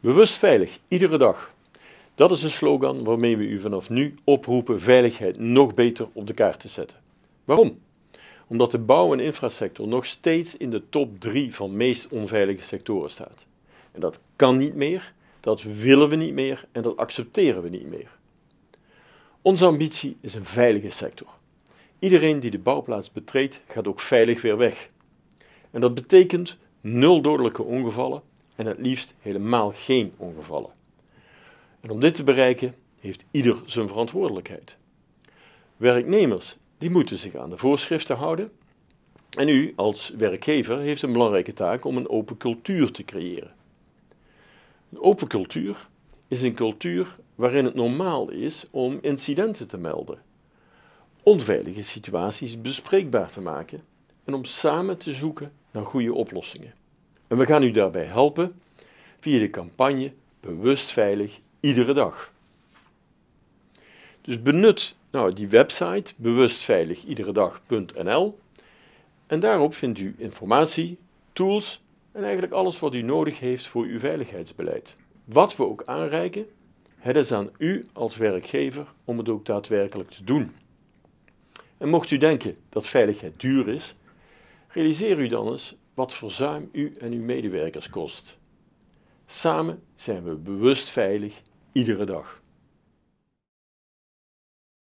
Bewust veilig, iedere dag. Dat is een slogan waarmee we u vanaf nu oproepen veiligheid nog beter op de kaart te zetten. Waarom? Omdat de bouw- en infrastructuur nog steeds in de top 3 van meest onveilige sectoren staat. En dat kan niet meer, dat willen we niet meer en dat accepteren we niet meer. Onze ambitie is een veilige sector. Iedereen die de bouwplaats betreedt, gaat ook veilig weer weg. En dat betekent nul dodelijke ongevallen, en het liefst helemaal geen ongevallen. En om dit te bereiken heeft ieder zijn verantwoordelijkheid. Werknemers die moeten zich aan de voorschriften houden. En u als werkgever heeft een belangrijke taak om een open cultuur te creëren. Een open cultuur is een cultuur waarin het normaal is om incidenten te melden, onveilige situaties bespreekbaar te maken en om samen te zoeken naar goede oplossingen. En we gaan u daarbij helpen via de campagne Bewust Veilig Iedere Dag. Dus benut nou, die website bewustveiligiederedag.nl en daarop vindt u informatie, tools en eigenlijk alles wat u nodig heeft voor uw veiligheidsbeleid. Wat we ook aanreiken, het is aan u als werkgever om het ook daadwerkelijk te doen. En mocht u denken dat veiligheid duur is, realiseer u dan eens wat verzuim u en uw medewerkers kost. Samen zijn we bewust veilig iedere dag.